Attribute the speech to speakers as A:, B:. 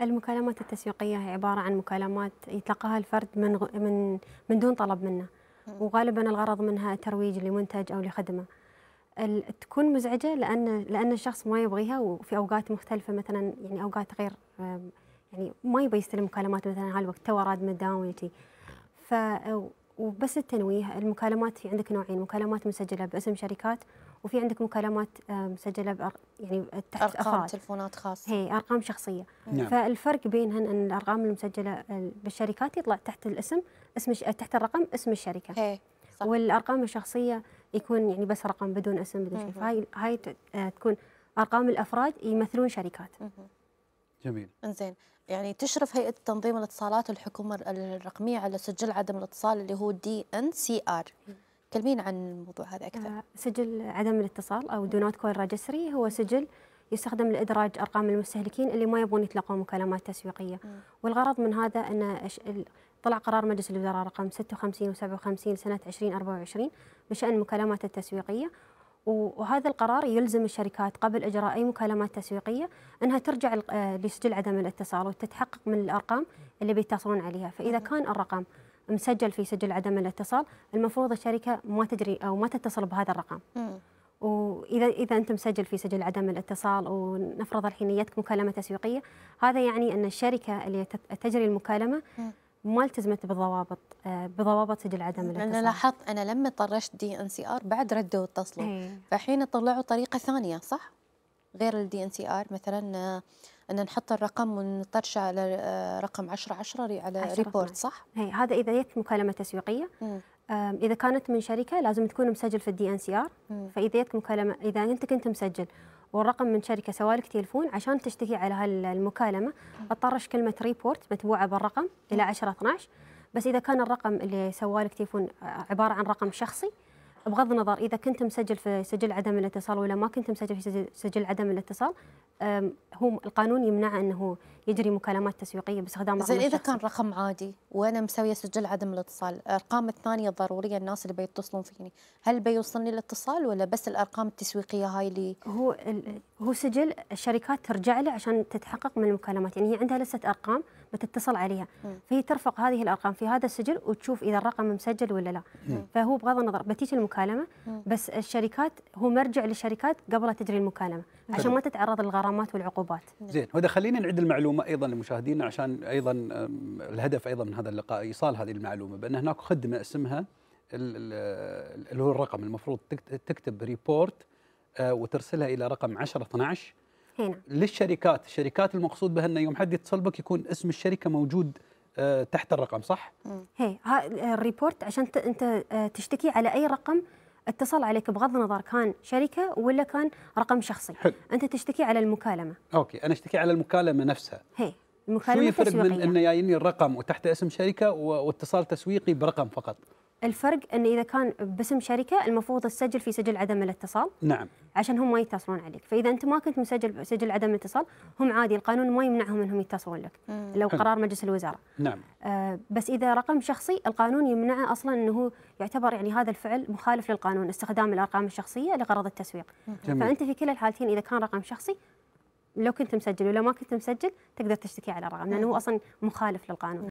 A: المكالمات التسويقية هي عبارة عن مكالمات يتلقاها الفرد من غ... من من دون طلب منه وغالبا الغرض منها ترويج لمنتج أو لخدمة ال... تكون مزعجة لأن لأن الشخص ما يبغيها وفي أوقات مختلفة مثلا يعني أوقات غير يعني ما يبغى يستلم مكالمات مثلا هالوقت تو راد من الدوام ف وبس التنويه المكالمات في عندك نوعين مكالمات مسجلة باسم شركات وفي عندك مكالمات آه، مسجله بأر... يعني تحت ارقام تلفونات خاصه هي ارقام شخصيه نعم. فالفرق بينهن ان الارقام المسجله بالشركات يطلع تحت الاسم اسم ش... تحت الرقم اسم الشركه هي. صح. والارقام الشخصيه يكون يعني بس رقم بدون اسم بدون شيء فهاي هاي آه، تكون ارقام الافراد يمثلون شركات مه. جميل انزين يعني تشرف هيئه تنظيم الاتصالات الحكومه الرقميه على سجل عدم الاتصال اللي هو دي ان سي ار كلمين عن الموضوع هذا أكثر آه، سجل عدم الاتصال أو دونات كول راجسري هو سجل يستخدم لإدراج أرقام المستهلكين اللي ما يبغون يتلقون مكالمات تسويقية والغرض من هذا أن طلع قرار مجلس الوزراء رقم 56 و57 سنة 2024 بشأن المكالمات التسويقية وهذا القرار يلزم الشركات قبل اجراء اي مكالمات تسويقيه انها ترجع آه، لسجل عدم الاتصال وتتحقق من الارقام اللي بيتصلون عليها، فاذا كان الرقم مسجل في سجل عدم الاتصال المفروض الشركه ما تدري او ما تتصل بهذا الرقم. واذا اذا انت مسجل في سجل عدم الاتصال ونفرض الحين جتك مكالمه تسويقيه، هذا يعني ان الشركه اللي تجري المكالمه ما التزمت بالضوابط آه، بضوابط سجل عدم الاتصال لان لاحظت انا لما طرشت دي ان سي ار بعد ردوا اتصلوا إيه. فالحين طلعوا طريقه ثانيه صح غير الدي ان سي ار مثلا آه، ان نحط الرقم ونطرشه على آه، رقم 10 10 على ريبورت صح؟ اي هذا اذا جت مكالمه تسويقيه مم. اذا كانت من شركه لازم تكون مسجل في الدي ان سي ار فاذا جت مكالمه اذا انت كنت مسجل والرقم من شركه سوالك تليفون عشان تشتكي على هالمكالمه اطرش كلمه ريبورت متبوعه بالرقم الى 10 12 بس اذا كان الرقم اللي سوالك تليفون آه، عباره عن رقم شخصي بغض النظر اذا كنت مسجل في سجل عدم الاتصال ولا ما كنت مسجل في سجل عدم الاتصال هو القانون يمنع انه يجري مكالمات تسويقيه باستخدام رقم زين اذا كان رقم عادي وانا مسويه سجل عدم الاتصال، الارقام الثانيه الضروريه الناس اللي بيتصلون فيني، هل بيوصلني الاتصال ولا بس الارقام التسويقيه هاي اللي هو هو سجل الشركات ترجع له عشان تتحقق من المكالمات، يعني هي عندها لسه ارقام بتتصل عليها، م. فهي ترفق هذه الارقام في هذا السجل وتشوف اذا الرقم مسجل ولا لا، م. فهو بغض النظر بتيجي المكالمه م. بس الشركات هو مرجع للشركات قبل تجري المكالمه عشان ما تتعرض للغرامات والعقوبات. زين
B: هذا خلينا نعد المعلومات المعلومه ايضا لمشاهدينا عشان ايضا الهدف ايضا من هذا اللقاء ايصال هذه المعلومه بان هناك خدمه اسمها اللي هو الرقم المفروض تكتب ريبورت أه، وترسلها الى رقم 10 12 هنا. للشركات الشركات المقصود بها انه يوم حد يتصل بك يكون اسم الشركه موجود أه، تحت الرقم صح؟
A: هي الريبورت عشان انت أه، تشتكي على اي رقم اتصل عليك بغض النظر كان شركه ولا كان رقم شخصي حل. انت تشتكي على المكالمه
B: اوكي انا اشتكي على المكالمه نفسها
A: هي المكالمه شو يفرق من انه
B: جايني الرقم وتحت اسم شركه واتصال تسويقي برقم فقط
A: الفرق أن إذا كان باسم شركة المفروض تسجل في سجل عدم الاتصال نعم عشان هم ما يتصلون عليك فإذا أنت ما كنت مسجل بسجل عدم الاتصال هم عادي القانون ما يمنعهم أنهم يتصلون لك مم. لو قرار مجلس الوزراء نعم آه بس إذا رقم شخصي القانون يمنعه أصلا أنه يعتبر يعني هذا الفعل مخالف للقانون استخدام الأرقام الشخصية لغرض التسويق جميل. فأنت في كلا الحالتين إذا كان رقم شخصي لو كنت مسجل ولو ما كنت مسجل تقدر تشتكي على الرقم لأنه هو نعم. أصلا مخالف للقانون